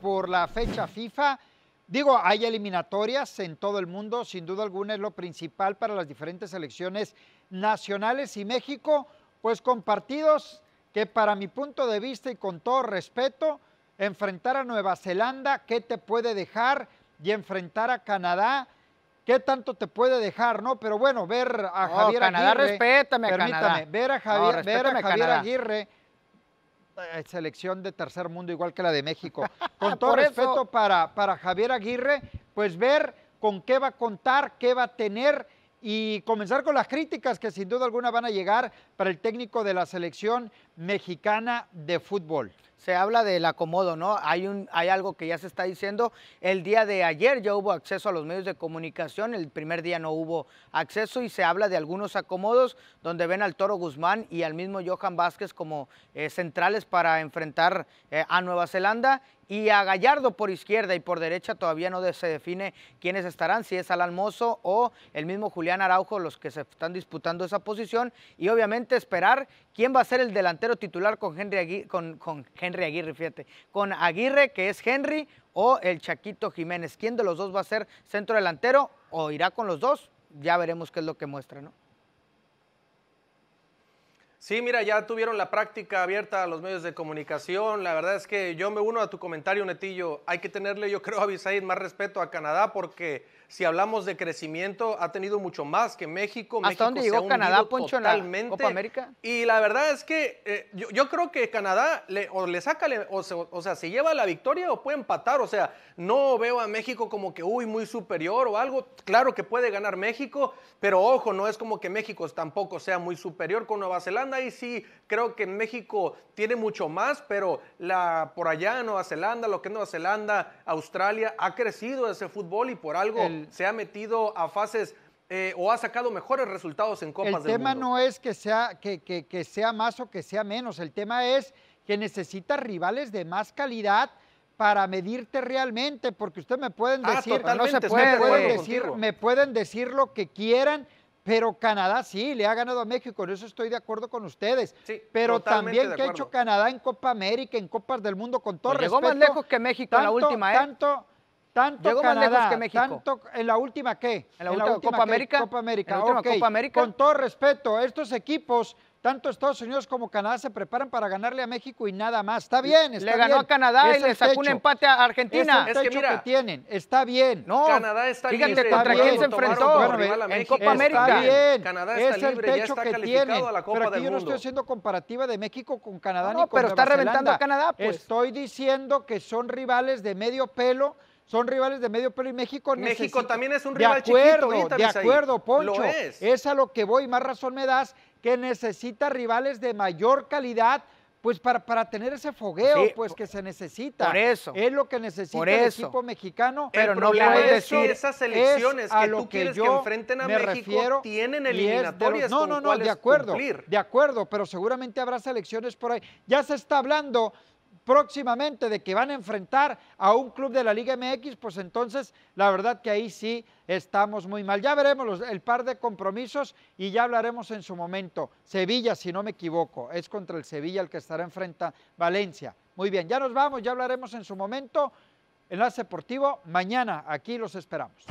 por la fecha FIFA. Digo, hay eliminatorias en todo el mundo, sin duda alguna es lo principal para las diferentes selecciones nacionales y México, pues con partidos que para mi punto de vista y con todo respeto, enfrentar a Nueva Zelanda, ¿qué te puede dejar? Y enfrentar a Canadá, ¿qué tanto te puede dejar? No, pero bueno, ver a Javier Canadá, Respétame permítame, ver a Javier, ver a Javier Aguirre eh, selección de tercer mundo igual que la de México. Con todo respeto para, para Javier Aguirre, pues ver con qué va a contar, qué va a tener y comenzar con las críticas que sin duda alguna van a llegar para el técnico de la selección mexicana de fútbol se habla del acomodo, ¿no? Hay, un, hay algo que ya se está diciendo. El día de ayer ya hubo acceso a los medios de comunicación, el primer día no hubo acceso y se habla de algunos acomodos donde ven al Toro Guzmán y al mismo Johan Vázquez como eh, centrales para enfrentar eh, a Nueva Zelanda y a Gallardo por izquierda y por derecha todavía no se define quiénes estarán, si es Al Mozo o el mismo Julián Araujo los que se están disputando esa posición y obviamente esperar quién va a ser el delantero titular con Henry, con, con Henry Henry Aguirre, fíjate, con Aguirre, que es Henry, o el Chaquito Jiménez. ¿Quién de los dos va a ser centro delantero o irá con los dos? Ya veremos qué es lo que muestra, ¿no? Sí, mira, ya tuvieron la práctica abierta a los medios de comunicación. La verdad es que yo me uno a tu comentario, Netillo. Hay que tenerle, yo creo, a Bisaid más respeto a Canadá porque si hablamos de crecimiento, ha tenido mucho más que México. ¿Hasta dónde llegó Canadá, Poncho, totalmente. Copa América? Y la verdad es que eh, yo, creo que Canadá le, o le saca, o, o, sea, se lleva la victoria o puede empatar. O sea, no veo a México como que, uy, muy superior o algo. Claro que puede ganar México, pero ojo, no es como que México tampoco sea muy superior con Nueva Zelanda ahí sí creo que en México tiene mucho más, pero la, por allá Nueva Zelanda, lo que es Nueva Zelanda, Australia, ha crecido ese fútbol y por algo se ha metido a fases eh, o ha sacado mejores resultados en Copas el tema no es que sea, que, que, sea más o que sea menos, el tema es que necesitas rivales de más calidad para medirte realmente, porque ustedes me pueden ah, decir, no se me pueden decir lo que quieran, pero Canadá sí, le ha ganado a México, en eso estoy de acuerdo con ustedes. pero también que ha hecho Canadá en Copa América, en Copas del Mundo, con todo respeto. Pues llegó más lejos que México en la última, ¿eh? Tanto, tanto llegó más lejos que México. ¿En la última qué? ¿En la, última, Copa, América? Copa América? Con todo respeto, estos equipos tanto Estados Unidos como Canadá se preparan para ganarle a México y nada más. Está bien, está Le ganó a Canadá y le sacó un empate a Argentina. Es, el techo que, tienen. Está bien. No, Canadá está fíjate contra quién se enfrentó en Copa América. Está bien. Canadá es el libre, techo ya está que tienen. pero aquí yo no estoy haciendo comparativa de México con Canadá no, ni con pero está reventando a Canadá. Pues. Estoy diciendo que son rivales de medio pelo son rivales de medio pelo y México México también es un rival de acuerdo, De acuerdo, Poncho. es. a lo que voy, más razón me das que necesita rivales de mayor calidad pues para, para, tener ese fogueo pues que se necesita. Por eso. Es lo que necesita el equipo mexicano. Pero no voy a esas elecciones a que tú quieres que, yo enfrenten a México refiero, tienen eliminatorias. no, no, no, de acuerdo. De acuerdo, pero seguramente habrá selecciones por ahí. Ya se está hablando próximamente de que van a enfrentar a un club de la Liga MX, pues entonces la verdad que ahí sí estamos muy mal. Ya veremos el par de compromisos y ya hablaremos en su momento. Sevilla, si no me equivoco, es contra el Sevilla el que estará enfrenta Valencia. Muy bien, ya nos vamos, ya hablaremos en su momento. Enlace Deportivo, mañana aquí los esperamos.